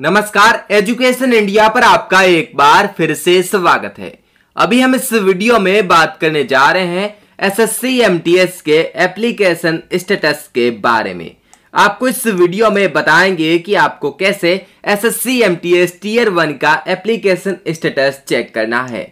नमस्कार education India पर आपका एक बार फिर से स्वागत है अभी हम इस वीडियो में बात करने जा रहे हैं एसएससी एमटीएस के एप्लीकेशन स्टेटस के बारे में आपको इस वीडियो में बताएंगे कि आपको कैसे एसएससी एमटीएस टीयर वन का एप्लीकेशन स्टेटस चेक करना है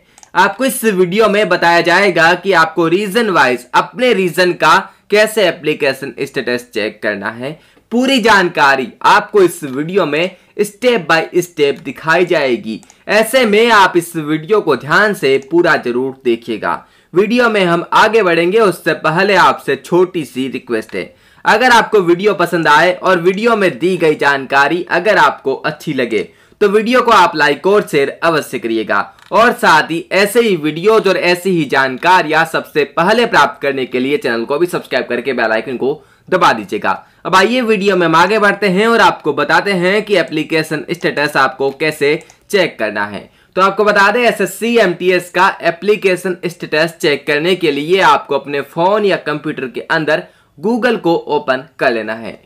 आपको इस वीडियो में बताया जाएगा कि आपको रीजन वाइज अपने रीजन का कैसे एप्लीकेशन स्टेटस चेक करना है पूरी जानकारी आपको इस वीडियो में स्टेप बाय स्टेप दिखाई जाएगी ऐसे में आप इस वीडियो को ध्यान से पूरा जरूर देखिएगा वीडियो में हम आगे बढ़ेंगे उससे पहले आपसे छोटी सी रिक्वेस्ट है अगर आपको वीडियो पसंद आए और वीडियो में दी गई जानकारी अगर आपको अच्छी लगे तो वीडियो को आप लाइक और शेयर अवश्य करिएगा और साथ ही ऐसे ही वीडियोज और ऐसी ही जानकारियां सबसे पहले प्राप्त करने के लिए चैनल को भी सब्सक्राइब करके बेल आइकन को दबा दीजिएगा अब आइए वीडियो में हम आगे बढ़ते हैं और आपको बताते हैं कि एप्लीकेशन स्टेटस आपको कैसे चेक करना है तो आपको बता दें एस एस एमटीएस का एप्लीकेशन स्टेटस चेक करने के लिए आपको अपने फ़ोन या कंप्यूटर के अंदर गूगल को ओपन कर लेना है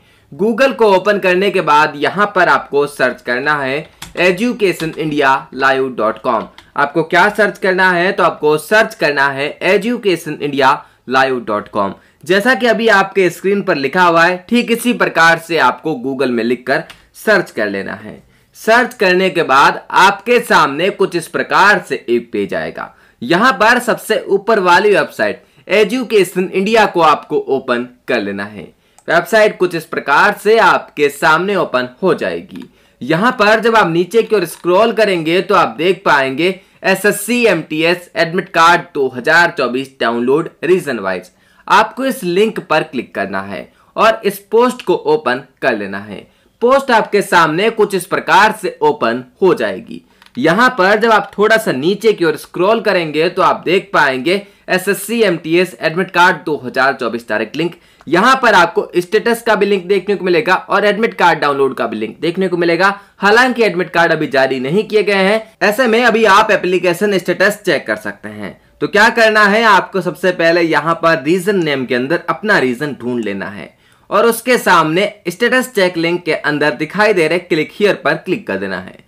गूगल को ओपन करने के बाद यहाँ पर आपको सर्च करना है education India live dot com आपको क्या सर्च करना है तो आपको सर्च करना है education India live dot com जैसा कि अभी आपके स्क्रीन पर लिखा हुआ है ठीक इसी प्रकार से आपको गूगल में लिखकर सर्च कर लेना है सर्च करने के बाद आपके सामने कुछ इस प्रकार से एक पेज आएगा यहां पर सबसे ऊपर वाली वेबसाइट एजुकेशन इंडिया को आपको ओपन कर लेना है वेबसाइट कुछ इस प्रकार से आपके सामने ओपन हो जाएगी यहां पर जब आप नीचे की ओर स्क्रॉल करेंगे तो आप देख पाएंगे S S C M T S admit card 2024 download region wise आपको इस लिंक पर क्लिक करना है और इस पोस्ट को ओपन कर लेना है पोस्ट आपके सामने कुछ इस प्रकार से ओपन हो जाएगी यहाँ पर जब आप थोड़ा सा नीचे की ओर स्क्रॉल करेंगे तो आप देख पाएंगे SSC MTS admit card 2024 direct link यहां पर आपको स्टेटस का भी लिंक देखने को मिलेगा और एडमिट कार्ड डाउनलोड का भी लिंक देखने को मिलेगा हालांकि एडमिट कार्ड अभी जारी नहीं किए गए हैं ऐसे में अभी आप एप्लीकेशन स्टेटस चेक कर सकते हैं तो क्या करना है आपको सबसे पहले यहाँ पर रीजन नेम के अंदर अपना रीजन ढूंढ लेना है और उसके सामने स्टेटस चेक लिंक के अंदर दिखाई दे रहे क्लिक हियर पर क्लिक कर देना है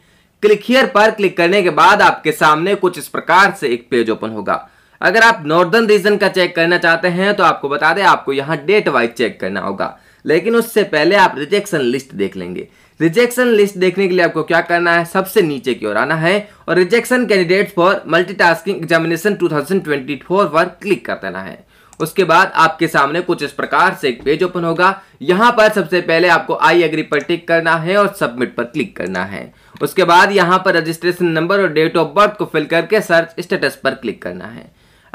क्लिक हियर पर क्लिक करने के बाद आपके सामने कुछ इस प्रकार से एक पेज ओपन होगा अगर आप नॉर्दर्न रीजन का चेक करना चाहते हैं तो आपको बता दें आपको यहाँ डेट वाइज चेक करना होगा लेकिन उससे पहले आप रिजेक्शन लिस्ट देख लेंगे रिजेक्शन लिस्ट देखने के लिए आपको क्या करना है सबसे नीचे की ओर आना है और rejection candidate for multitasking examination 2024 पर क्लिक कर देना है उसके बाद आपके सामने कुछ इस प्रकार से एक पेज ओपन होगा यहाँ पर सबसे पहले आपको आई एग्री पर टिक करना है और सबमिट पर क्लिक करना है उसके बाद यहाँ पर रजिस्ट्रेशन नंबर और डेट ऑफ बर्थ को फिल करके सर्च स्टेटस पर क्लिक करना है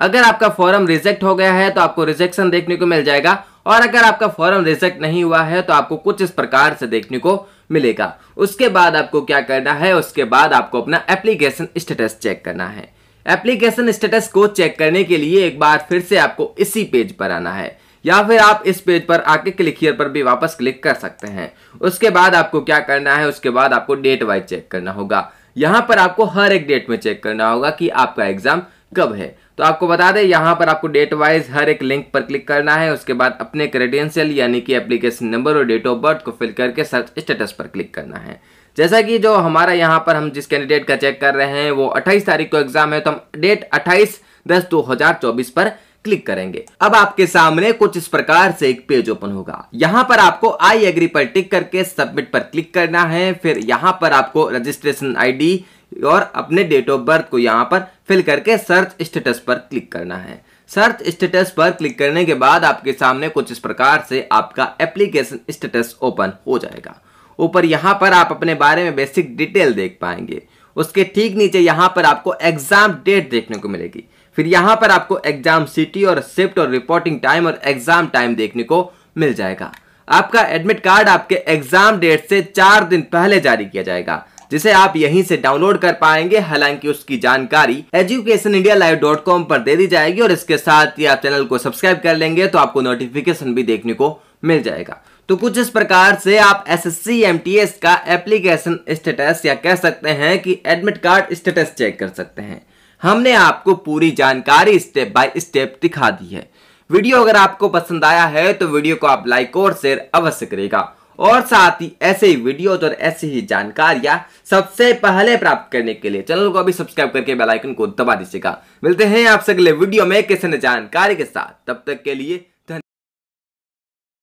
अगर आपका फॉर्म रिजेक्ट हो गया है तो आपको रिजेक्शन देखने को मिल जाएगा और अगर आपका फॉर्म रिजेक्ट नहीं हुआ है तो आपको कुछ इस प्रकार से देखने को मिलेगा उसके बाद आपको क्या करना है उसके बाद आपको अपना एप्लीकेशन स्टेटस चेक करना है एप्लीकेशन स्टेटस को चेक करने के लिए एक बार फिर से आपको इसी पेज पर आना है या फिर आप इस पेज पर आके क्लिक हियर पर भी वापस क्लिक कर सकते हैं उसके बाद आपको क्या करना है उसके बाद आपको डेट वाइज चेक करना होगा यहाँ पर आपको हर एक डेट में चेक करना होगा कि आपका एग्जाम कब है तो आपको बता दें यहाँ पर आपको डेट वाइज हर एक लिंक पर क्लिक करना है उसके बाद अपने क्रेडेंशियल यानी कि एप्लीकेशन नंबर और डेट ऑफ बर्थ को फिल करके सर्च स्टेटस पर क्लिक करना है जैसा कि जो हमारा यहाँ पर हम जिस कैंडिडेट का चेक कर रहे हैं वो 28 तारीख को एग्जाम है तो हम डेट 28 दस 2024 पर क्लिक करेंगे अब आपके सामने कुछ इस प्रकार से एक पेज ओपन होगा यहाँ पर आपको आई एग्री पर टिक करके सबमिट पर क्लिक करना है फिर यहाँ पर आपको रजिस्ट्रेशन आईडी और अपने डेट ऑफ बर्थ को यहाँ पर फिल करके सर्च स्टेटस पर क्लिक करना है सर्च स्टेटस पर क्लिक करने के बाद आपके सामने कुछ इस प्रकार से आपका एप्लीकेशन स्टेटस ओपन हो जाएगा ऊपर यहाँ पर आप अपने बारे में बेसिक डिटेल देख पाएंगे उसके ठीक नीचे यहाँ पर आपको एग्जाम डेट देखने को मिलेगी फिर यहाँ पर आपको एग्जाम सिटी और शिफ्ट और रिपोर्टिंग टाइम और एग्जाम टाइम देखने को मिल जाएगा आपका एडमिट कार्ड आपके एग्जाम डेट से चार दिन पहले जारी किया जाएगा जिसे आप यहीं से डाउनलोड कर पाएंगे हालांकि उसकी जानकारी education India live dot com पर दे दी जाएगी और इसके साथ ही आप चैनल को सब्सक्राइब कर लेंगे तो आपको नोटिफिकेशन भी देखने को मिल जाएगा तो कुछ इस प्रकार से आप S S C M T S का एप्लीकेशन स्टेटस या कह सकते हैं कि एडमिट कार्ड स्टेटस चेक कर सकते हैं हमने आपको पूरी जानकारी स्टेप बाय स्टेप दिखा दी है वीडियो अगर आपको पसंद आया है तो वीडियो को आप लाइक और शेयर अवश्य करेगा और साथ ही ऐसे ही वीडियोज और ऐसी ही जानकारियां सबसे पहले प्राप्त करने के लिए चैनल को अभी सब्सक्राइब करके बेल आइकन को दबा दीजिएगा मिलते हैं आपसे अगले वीडियो में किसी जानकारी के साथ तब तक के लिए